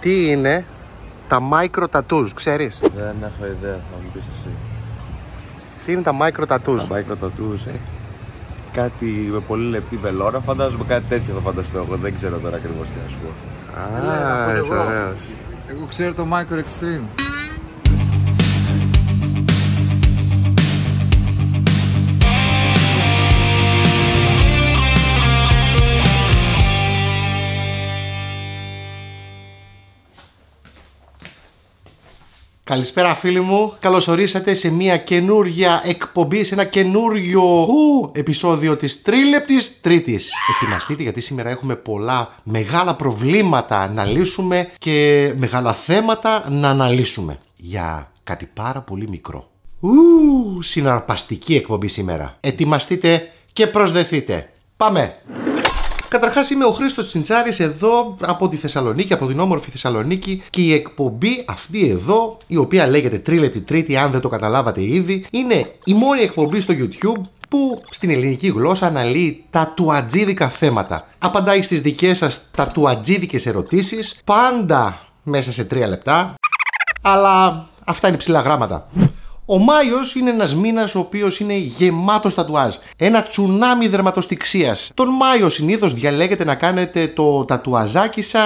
Τι είναι τα micro tattoos, ξέρεις? Δεν έχω ιδέα, θα μου πεις εσύ. Τι είναι τα micro tattoos? Τα micro tattoos, ε. Κάτι με πολύ λεπτή βελόρα, φαντάζομαι κάτι τέτοιο θα φανταστώ εγώ. Δεν ξέρω τώρα ακριβώς τι να σου πω. Α, Έλα, ωραίος. Εγώ ξέρω το micro extreme. Καλησπέρα φίλοι μου, καλώς ορίσατε σε μια καινούργια εκπομπή, σε ένα καινούργιο ου, επεισόδιο της τρίλεπτης τρίτης. Ετοιμαστείτε γιατί σήμερα έχουμε πολλά μεγάλα προβλήματα να λύσουμε και μεγάλα θέματα να αναλύσουμε για κάτι πάρα πολύ μικρό. Ου, συναρπαστική εκπομπή σήμερα. Ετοιμαστείτε και προσδεθείτε. Πάμε! Καταρχάς, είμαι ο Χρήστος Τσιντσάρης εδώ από τη Θεσσαλονίκη, από την όμορφη Θεσσαλονίκη και η εκπομπή αυτή εδώ, η οποία λέγεται Τρίλεπτη Τρίτη, αν δεν το καταλάβατε ήδη, είναι η μόνη εκπομπή στο YouTube που στην ελληνική γλώσσα αναλύει τα τουατζίδικα θέματα. Απαντάει στις δικές σας τα τουατζίδικες ερωτήσεις, πάντα μέσα σε τρία λεπτά, αλλά αυτά είναι ψηλά γράμματα. Ο Μάιος είναι ένας μήνας ο οποίος είναι γεμάτος τατουάζ. Ένα τσουνάμι δερματοστηξία. Τον Μάιο συνήθως διαλέγετε να κάνετε το τατουαζάκι σας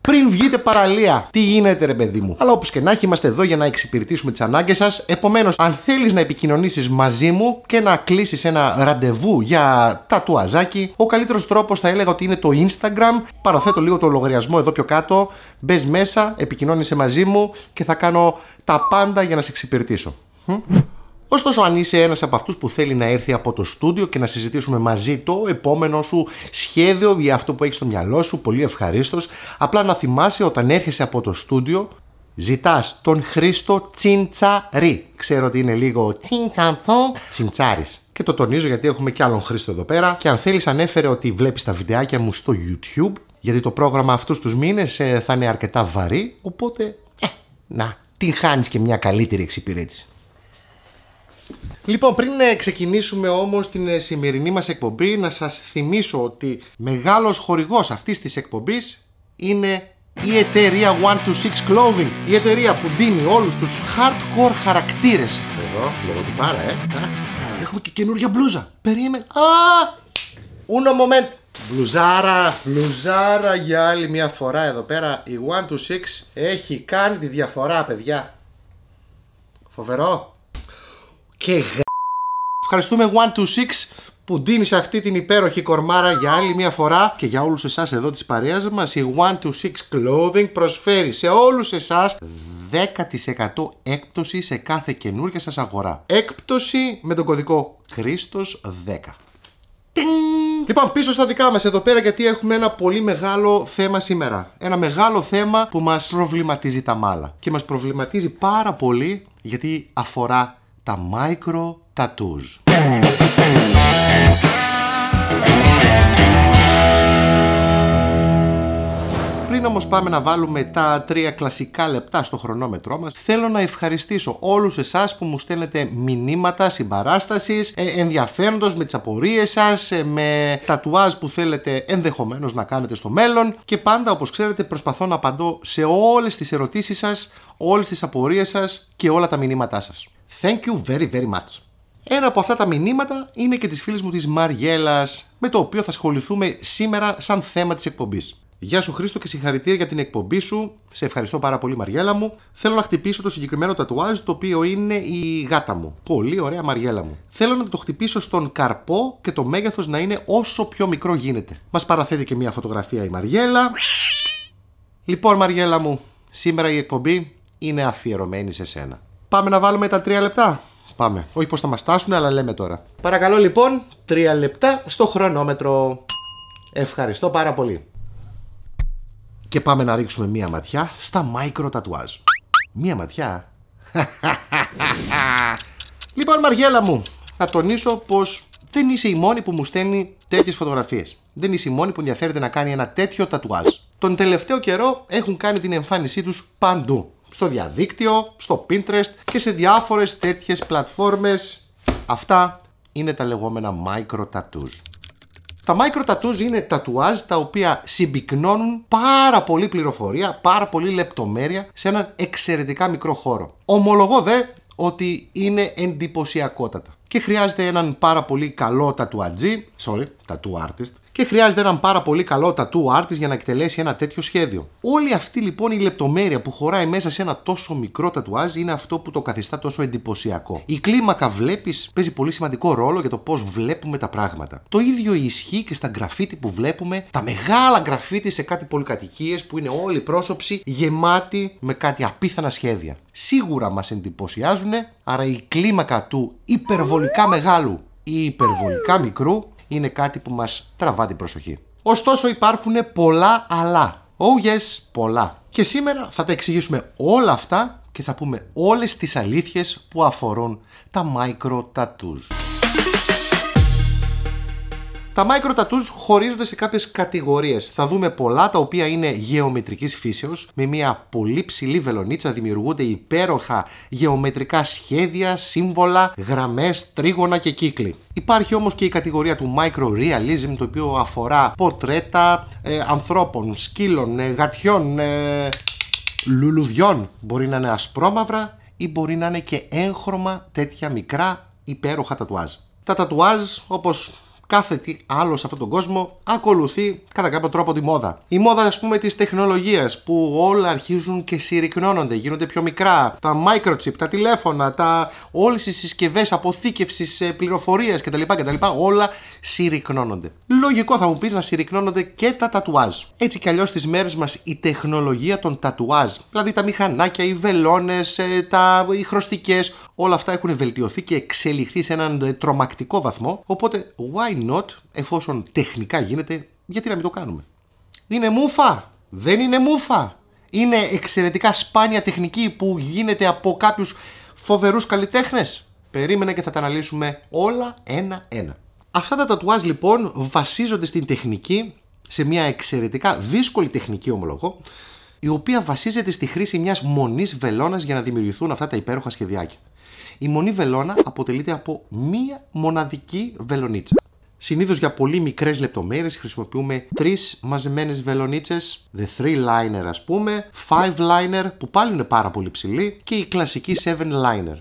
πριν βγείτε παραλία. Τι γίνεται, ρε παιδί μου. Αλλά όπως και να έχει, είμαστε εδώ για να εξυπηρετήσουμε τις ανάγκες σας. Επομένως, αν θέλεις να επικοινωνήσεις μαζί μου και να κλείσεις ένα ραντεβού για τατουαζάκι, ο καλύτερος τρόπος θα έλεγα ότι είναι το Instagram. Παραθέτω λίγο το λογαριασμό εδώ πιο κάτω. Μπες μέσα, επικοινώνησε μαζί μου και θα κάνω τα πάντα για να σε εξυπηρετήσω. Ωστόσο, αν είσαι ένας από αυτούς που θέλει να έρθει από το στούντιο και να συζητήσουμε μαζί το επόμενο σου σχέδιο για αυτό που έχεις στο μυαλό σου, πολύ ευχαρίστως. Απλά να θυμάσαι όταν έρχεσαι από το στούντιο, ζητάς τον Χρήστο Τσιντσαρί. Ξέρω ότι είναι λίγο τσιντσαντσον, τσιντσάρι. Και το τονίζω γιατί έχουμε και άλλον Χρήστο εδώ πέρα. Και αν θέλεις, ανέφερε ότι βλέπεις τα βιντεάκια μου στο YouTube, γιατί το πρόγραμμα αυτούς τους μήνες ε, θα είναι αρκετά βαρύ. Οπότε, ε, να, την χάνεις και μια καλύτερη εξυπηρέτηση. Λοιπόν, πριν ε, ξεκινήσουμε όμως την ε, σημερινή μας εκπομπή, να σας θυμίσω ότι μεγάλος χορηγός αυτής της εκπομπής είναι η εταιρεία 126 Clothing. Η εταιρεία που δίνει όλους τους hardcore χαρακτήρες. Εδώ, παρα, ε. Έχουμε και καινούργια μπλούζα. Περίμενε. Α! Uno moment. Μπλουζάρα, μπλουζάρα για άλλη μια φορά εδώ πέρα. Η 126 έχει κάνει τη διαφορά, παιδιά. Φοβερό και γα... Ευχαριστούμε 126 που δίνει αυτή την υπέροχη κορμάρα για άλλη μια φορά και για όλους εσάς εδώ της παρέας μας η 126 Clothing προσφέρει σε όλους εσάς 10% έκπτωση σε κάθε καινούργια σας αγορά. Έκπτωση με τον κωδικό Χρήστος 10. Λοιπόν, πίσω στα δικά μας εδώ πέρα, γιατί έχουμε ένα πολύ μεγάλο θέμα σήμερα. Ένα μεγάλο θέμα που μας προβληματίζει τα μάλα. Και μας προβληματίζει πάρα πολύ γιατί αφορά τα micro tattoos. Πριν όμως πάμε να βάλουμε τα τρία κλασικά λεπτά στο χρονόμετρό μας, θέλω να ευχαριστήσω όλους εσάς που μου στέλνετε μηνύματα συμπαράστασης, ε, ενδιαφέροντος με τις απορίες σας, ε, με τατουάζ που θέλετε ενδεχομένως να κάνετε στο μέλλον και πάντα όπως ξέρετε προσπαθώ να απαντώ σε όλες τις ερωτήσεις σας, όλες τις απορίες σας και όλα τα μηνύματά σας. Thank you very very much. Ένα από αυτά τα μηνύματα είναι και της φίλης μου της Μαριέλας, με το οποίο θα ασχοληθούμε σήμερα σαν θέμα της εκπομπής. Γεια σου Χρήστο και συγχαρητήρια για την εκπομπή σου. Σε ευχαριστώ πάρα πολύ Μαριέλα μου. Θέλω να χτυπήσω το συγκεκριμένο τατουάζ το οποίο είναι η γάτα μου. Πολύ ωραία Μαριέλα μου. Θέλω να το χτυπήσω στον καρπό και το μέγεθος να είναι όσο πιο μικρό γίνεται. Μας παραθέτει και μια φωτογραφία η Μαριέλα. Λοιπόν Μαριέλα μου, σήμερα η εκπομπή είναι αφιερωμένη σε σένα. Πάμε να βάλουμε τα τρία λεπτά. Πάμε. Όχι πως θα μας φτάσουν, αλλά λέμε τώρα. Παρακαλώ λοιπόν, τρία λεπτά στο χρονόμετρο. Ευχαριστώ πάρα πολύ. Και πάμε να ρίξουμε μία ματιά στα micro τατουάζ. Μία ματιά. λοιπόν Μαριέλα μου, να τονίσω πως δεν είσαι η μόνη που μου στέλνει τέτοιες φωτογραφίες. Δεν είσαι η μόνη που ενδιαφέρεται να κάνει ένα τέτοιο τατουάζ. Τον τελευταίο καιρό έχουν κάνει την εμφάνισή τους παντού στο διαδίκτυο, στο Pinterest και σε διάφορες τέτοιες πλατφόρμες. Αυτά είναι τα λεγόμενα micro tattoos. Τα micro tattoos είναι τατουάζ τα οποία συμπυκνώνουν πάρα πολύ πληροφορία, πάρα πολύ λεπτομέρεια σε έναν εξαιρετικά μικρό χώρο. Ομολογώ δε ότι είναι εντυπωσιακότατα. Και χρειάζεται έναν πάρα πολύ καλό τατουατζή, sorry, tattoo artist και χρειάζεται έναν πάρα πολύ καλό tattoo artist για να εκτελέσει ένα τέτοιο σχέδιο. Όλη αυτή λοιπόν η λεπτομέρεια που χωράει μέσα σε ένα τόσο μικρό τατουάζ είναι αυτό που το καθιστά τόσο εντυπωσιακό. Η κλίμακα βλέπεις παίζει πολύ σημαντικό ρόλο για το πώς βλέπουμε τα πράγματα. Το ίδιο ισχύει και στα γραφίτι που βλέπουμε, τα μεγάλα γραφίτι σε κάτι πολυκατοικίες που είναι όλη πρόσωψη γεμάτη με κάτι απίθανα σχέδια. Σίγουρα μας εντυπωσιάζουν, άρα η κλίμακα του υπερβολικά μεγάλου ή υπερβολικά μικρού είναι κάτι που μας τραβά την προσοχή. Ωστόσο υπάρχουν πολλά αλλά. Oh yes, πολλά. Και σήμερα θα τα εξηγήσουμε όλα αυτά και θα πούμε όλες τις αλήθειες που αφορούν τα micro tattoos. Τα micro tattoos χωρίζονται σε κάποιες κατηγορίες. Θα δούμε πολλά τα οποία είναι γεωμετρικής φύσεως. Με μια πολύ ψηλή βελονίτσα δημιουργούνται υπέροχα γεωμετρικά σχέδια, σύμβολα, γραμμές, τρίγωνα και κύκλοι. Υπάρχει όμως και η κατηγορία του micro realism το οποίο αφορά ποτρέτα ε, ανθρώπων, σκύλων, ε, γατιών, ε, λουλουδιών. Μπορεί να είναι ασπρόμαυρα ή μπορεί να είναι και έγχρωμα τέτοια μικρά υπέροχα τατουάζ. Τα τατουάζ όπως κάθε τι άλλο σε αυτόν τον κόσμο ακολουθεί κατά κάποιο τρόπο τη μόδα. Η μόδα, ας πούμε, της τεχνολογίας που όλα αρχίζουν και συρρυκνώνονται, γίνονται πιο μικρά. Τα microchip, τα τηλέφωνα, τα... όλες οι συσκευές αποθήκευσης ε, πληροφορίας κτλ, κτλ. Όλα συρρυκνώνονται. Λογικό θα μου πεις να συρρυκνώνονται και τα τατουάζ. Έτσι κι αλλιώς στις μέρες μας η τεχνολογία των τατουάζ, δηλαδή τα μηχανάκια, οι βελόνες, ε, τα... οι χρωστικές, όλα αυτά έχουν βελτιωθεί και εξελιχθεί σε έναν ε, τρομακτικό βαθμό. Οπότε, why not, εφόσον τεχνικά γίνεται, γιατί να μην το κάνουμε. Είναι μούφα! Δεν είναι μούφα! Είναι εξαιρετικά σπάνια τεχνική που γίνεται από κάποιους φοβερούς καλλιτέχνες. Περίμενε και θα τα αναλύσουμε όλα ένα-ένα. Αυτά τα τατουάζ λοιπόν βασίζονται στην τεχνική, σε μια εξαιρετικά δύσκολη τεχνική ομολογώ, η οποία βασίζεται στη χρήση μιας μονής βελόνας για να δημιουργηθούν αυτά τα υπέροχα σχεδιάκια. Η μονή βελόνα αποτελείται από μία μοναδική βελονίτσα. Συνήθως για πολύ μικρές λεπτομέρειες χρησιμοποιούμε τρεις μαζεμένες βελονίτσες, the three liner ας πούμε, five liner που πάλι είναι πάρα πολύ ψηλή και η κλασική seven liner.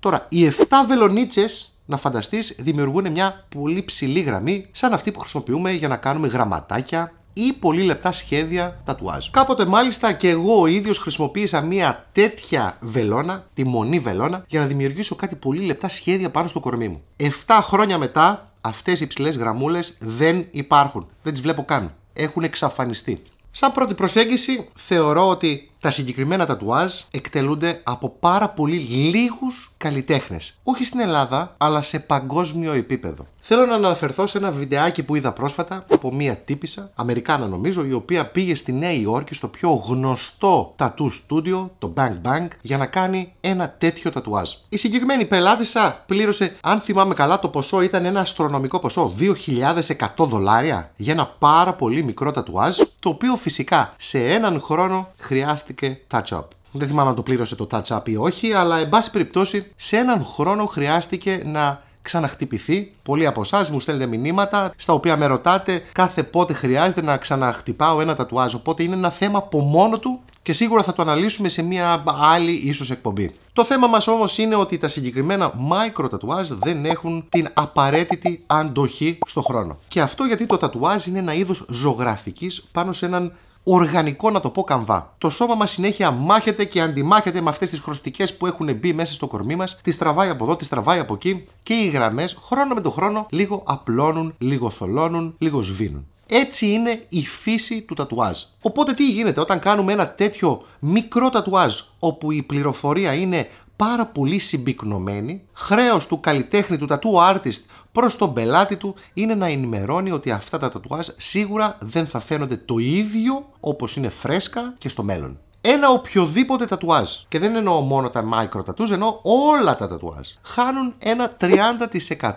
Τώρα, οι 7 βελονίτσες να φανταστείς, δημιουργούν μια πολύ ψηλή γραμμή, σαν αυτή που χρησιμοποιούμε για να κάνουμε γραμματάκια ή πολύ λεπτά σχέδια τατουάζ. Κάποτε μάλιστα και εγώ ο ίδιος χρησιμοποίησα μια τέτοια βελόνα, τη μονή βελόνα, για να δημιουργήσω κάτι πολύ λεπτά σχέδια πάνω στο κορμί μου. 7 χρόνια μετά αυτές οι ψηλέ γραμμούλες δεν υπάρχουν. Δεν τις βλέπω καν. Έχουν εξαφανιστεί. Σαν πρώτη προσέγγιση, θεωρώ ότι τα συγκεκριμένα τατουάζ εκτελούνται από πάρα πολύ λίγους καλλιτέχνες, Όχι στην Ελλάδα, αλλά σε παγκόσμιο επίπεδο. Θέλω να αναφερθώ σε ένα βιντεάκι που είδα πρόσφατα από μία τύπησα, Αμερικάνα νομίζω, η οποία πήγε στη Νέα Υόρκη στο πιο γνωστό τατού στούντιο, το Bang Bang, για να κάνει ένα τέτοιο τατουάζ. Η συγκεκριμένη πελάτησα πλήρωσε, αν θυμάμαι καλά, το ποσό ήταν ένα αστρονομικό ποσό, 2.100 δολάρια για ένα πάρα πολύ μικρό τατουάζ, το οποίο φυσικά σε έναν χρόνο χρειάστηκε χρειάστηκε touch-up. Δεν θυμάμαι αν το πλήρωσε το touch-up ή όχι, αλλά εν πάση περιπτώσει σε έναν χρόνο χρειάστηκε να ξαναχτυπηθεί. Πολλοί από εσάς μου στέλνετε μηνύματα στα οποία με ρωτάτε κάθε πότε χρειάζεται να ξαναχτυπάω ένα τατουάζ. Οπότε είναι ένα θέμα από μόνο του και σίγουρα θα το αναλύσουμε σε μια άλλη ίσως εκπομπή. Το θέμα μας όμως είναι ότι τα συγκεκριμένα micro τατουάζ δεν έχουν την απαραίτητη αντοχή στο χρόνο. Και αυτό γιατί το τατουάζ είναι ένα είδος ζωγραφικής πάνω σε έναν οργανικό να το πω καμβά. Το σώμα μας συνέχεια μάχεται και αντιμάχεται με αυτές τις χρωστικές που έχουν μπει μέσα στο κορμί μας, τις τραβάει από εδώ, τις τραβάει από εκεί και οι γραμμές χρόνο με το χρόνο λίγο απλώνουν, λίγο θολώνουν, λίγο σβήνουν. Έτσι είναι η φύση του τατουάζ. Οπότε τι γίνεται όταν κάνουμε ένα τέτοιο μικρό τατουάζ όπου η πληροφορία είναι πάρα πολύ συμπυκνωμένη, χρέος του καλλιτέχνη του tattoo artist προς τον πελάτη του είναι να ενημερώνει ότι αυτά τα τατουάζ σίγουρα δεν θα φαίνονται το ίδιο όπως είναι φρέσκα και στο μέλλον. Ένα οποιοδήποτε τατουάζ, και δεν εννοώ μόνο τα micro tattoos, εννοώ όλα τα τατουάζ, χάνουν ένα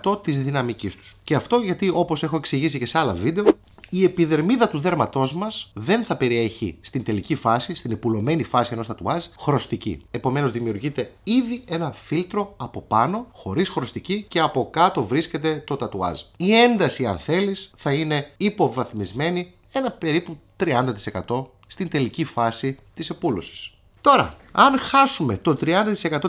30% της δυναμικής τους. Και αυτό γιατί όπως έχω εξηγήσει και σε άλλα βίντεο, η επιδερμίδα του δέρματός μας δεν θα περιέχει στην τελική φάση, στην επουλωμένη φάση ενός τατουάζ, χρωστική. Επομένως, δημιουργείται ήδη ένα φίλτρο από πάνω, χωρίς χρωστική, και από κάτω βρίσκεται το τατουάζ. Η ένταση, αν θέλεις, θα είναι υποβαθμισμένη ένα περίπου 30% στην τελική φάση της επούλωσης. Τώρα, αν χάσουμε το 30%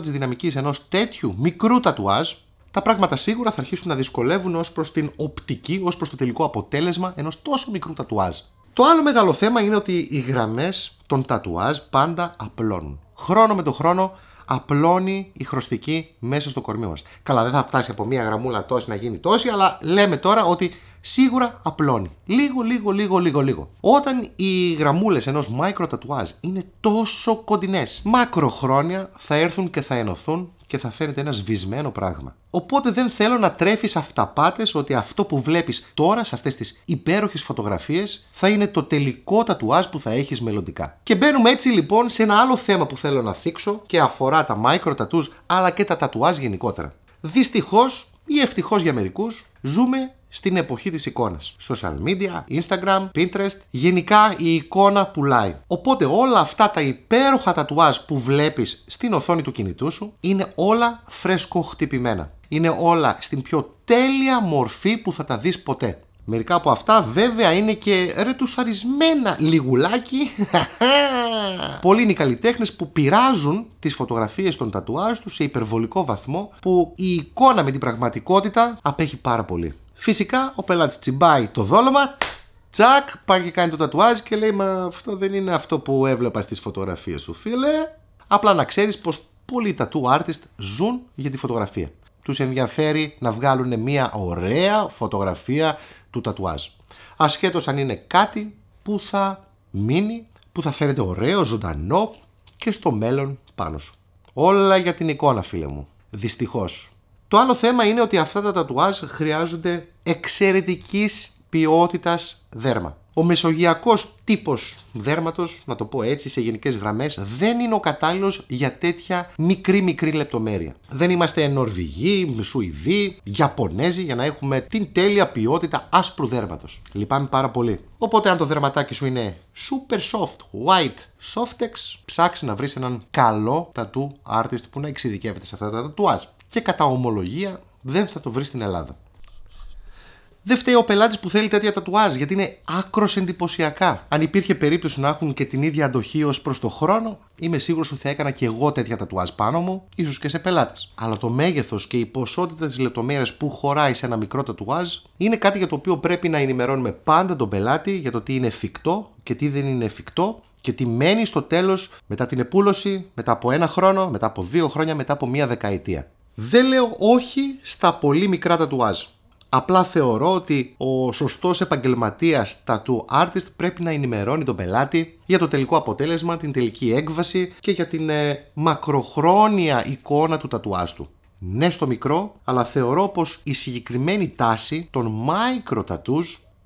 της δυναμικής ενός τέτοιου μικρού τατουάζ, τα πράγματα σίγουρα θα αρχίσουν να δυσκολεύουν ως προς την οπτική, ως προς το τελικό αποτέλεσμα ενός τόσο μικρού τατουάζ. Το άλλο μεγάλο θέμα είναι ότι οι γραμμές των τατουάζ πάντα απλώνουν. Χρόνο με το χρόνο απλώνει η χρωστική μέσα στο κορμί μας. Καλά, δεν θα φτάσει από μία γραμμούλα τόση να γίνει τόση, αλλά λέμε τώρα ότι σίγουρα απλώνει. Λίγο, λίγο, λίγο, λίγο, λίγο. Όταν οι γραμμούλες ενός μάικρο τατουάζ είναι τόσο κοντινές, μακροχρόνια θα έρθουν και θα ενωθούν και θα φαίνεται ένα σβησμένο πράγμα. Οπότε δεν θέλω να τρέφεις αυταπάτες ότι αυτό που βλέπεις τώρα σε αυτές τις υπέροχες φωτογραφίες θα είναι το τελικό τατουάζ που θα έχεις μελλοντικά. Και μπαίνουμε έτσι λοιπόν σε ένα άλλο θέμα που θέλω να θίξω και αφορά τα micro tattoos αλλά και τα τατουάζ γενικότερα. Δυστυχώς ή ευτυχώς για μερικούς, ζούμε στην εποχή της εικόνας. Social media, Instagram, Pinterest, γενικά η εικόνα πουλάει. Οπότε όλα αυτά τα υπέροχα τατουάζ που βλέπεις στην οθόνη του κινητού σου είναι όλα φρέσκο χτυπημένα. Είναι όλα στην πιο τέλεια μορφή που θα τα δεις ποτέ. Μερικά από αυτά βέβαια είναι και ρετουσαρισμένα λιγουλάκι. Πολλοί είναι οι καλλιτέχνες που πειράζουν τις φωτογραφίες των τατουάζ τους σε υπερβολικό βαθμό που η εικόνα με την πραγματικότητα απέχει πάρα πολύ. Φυσικά ο πελάτης τσιμπάει το δόλωμα, τσακ, πάει και κάνει το τατουάζ και λέει Μα αυτό δεν είναι αυτό που έβλεπα στις φωτογραφίες σου, φίλε. Απλά να ξέρεις πως πολλοί tattoo artist ζουν για τη φωτογραφία. Τους ενδιαφέρει να βγάλουν μια ωραία φωτογραφία του τατουάζ. Ασχέτως αν είναι κάτι που θα μείνει, που θα φαίνεται ωραίο, ζωντανό και στο μέλλον πάνω σου. Όλα για την εικόνα, φίλε μου. Δυστυχώς. Το άλλο θέμα είναι ότι αυτά τα τατουάζ χρειάζονται εξαιρετικής ποιότητας δέρμα. Ο μεσογειακός τύπος δέρματος να το πω έτσι σε γενικές γραμμές δεν είναι ο κατάλληλος για τέτοια μικρή μικρή λεπτομέρεια. Δεν είμαστε Νορβηγοί, Σουηδοί, Ιαπωνέζοι για να έχουμε την τέλεια ποιότητα άσπρου δέρματος. Λυπάμαι πάρα πολύ. Οπότε αν το δερματάκι σου είναι super soft, white, softex, ψάξει να βρεις έναν καλό tattoo artist που να εξειδικεύεται σε αυτά τα τατουάζ και κατά ομολογία δεν θα το βρεις στην Ελλάδα. Δεν φταίει ο πελάτης που θέλει τέτοια τατουάζ, γιατί είναι άκρος εντυπωσιακά. Αν υπήρχε περίπτωση να έχουν και την ίδια αντοχή ως προς το χρόνο, είμαι σίγουρος ότι θα έκανα και εγώ τέτοια τατουάζ πάνω μου, ίσως και σε πελάτες. Αλλά το μέγεθος και η ποσότητα της λεπτομέρειας που χωράει σε ένα μικρό τατουάζ είναι κάτι για το οποίο πρέπει να ενημερώνουμε πάντα τον πελάτη για το τι είναι εφικτό και τι δεν είναι εφικτό και τι μένει στο τέλος μετά την επούλωση, μετά από ένα χρόνο, μετά από δύο χρόνια, μετά από μία δεκαετία. Δεν λέω όχι στα πολύ μικρά τατουάζ. Απλά θεωρώ ότι ο σωστός επαγγελματίας tattoo artist πρέπει να ενημερώνει τον πελάτη για το τελικό αποτέλεσμα, την τελική έκβαση και για την ε, μακροχρόνια εικόνα του τατουάζ του. Ναι στο μικρό, αλλά θεωρώ πως η συγκεκριμένη τάση των micro tattoos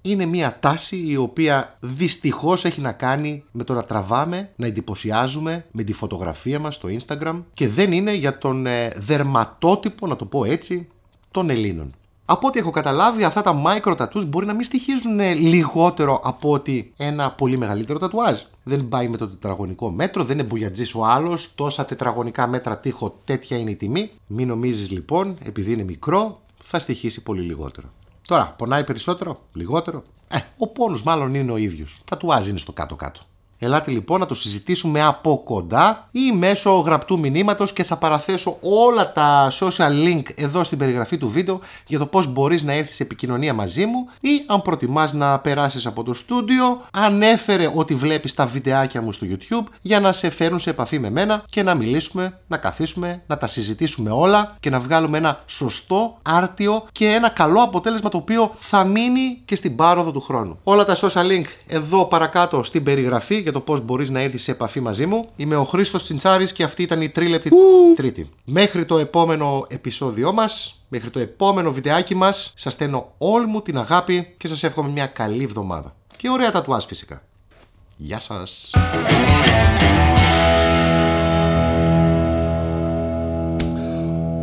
είναι μια τάση η οποία δυστυχώς έχει να κάνει με το να τραβάμε, να εντυπωσιάζουμε με τη φωτογραφία μας στο Instagram και δεν είναι για τον ε, δερματότυπο, να το πω έτσι, των Ελλήνων. Από ό,τι έχω καταλάβει, αυτά τα micro tattoos μπορεί να μην στοιχίζουν ε, λιγότερο από ότι ένα πολύ μεγαλύτερο τατουάζ. Δεν πάει με το τετραγωνικό μέτρο, δεν είναι μπουγιατζή ο άλλος. Τόσα τετραγωνικά μέτρα τείχο, τέτοια είναι η τιμή. Μην νομίζεις λοιπόν, επειδή είναι μικρό, θα στοιχήσει πολύ λιγότερο. Τώρα, πονάει περισσότερο, λιγότερο. Ε, ο πόνος μάλλον είναι ο ίδιος. Τα τουάζ είναι στο κάτω-κάτω. Ελάτε λοιπόν να το συζητήσουμε από κοντά ή μέσω γραπτού μηνύματος και θα παραθέσω όλα τα social link εδώ στην περιγραφή του βίντεο για το πώς μπορείς να έρθεις σε επικοινωνία μαζί μου ή αν προτιμάς να περάσεις από το στούντιο ανέφερε ότι βλέπεις τα βιντεάκια μου στο YouTube για να σε φέρουν σε επαφή με μένα και να μιλήσουμε, να καθίσουμε, να τα συζητήσουμε όλα και να βγάλουμε ένα σωστό, άρτιο και ένα καλό αποτέλεσμα το οποίο θα μείνει και στην πάροδο του χρόνου. Όλα τα social link εδώ παρακάτω στην περιγραφή για το πώς μπορείς να έρθεις σε επαφή μαζί μου. Είμαι ο Χρήστος Τσιντσάρης και αυτή ήταν η τρίλεπτη τρίτη. Μέχρι το επόμενο επεισόδιό μας, μέχρι το επόμενο βιντεάκι μας, σας στέλνω όλη μου την αγάπη και σας εύχομαι μια καλή εβδομάδα. Και ωραία τα τουάς φυσικά. Γεια σας!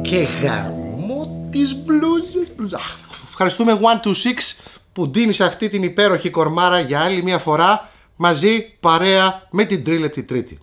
Και γαμό τη μπλούζες. Ευχαριστούμε 126 που ντύνεις αυτή την υπέροχη κορμάρα για άλλη μια φορά μαζί παρέα με την τρίλεπτη τρίτη.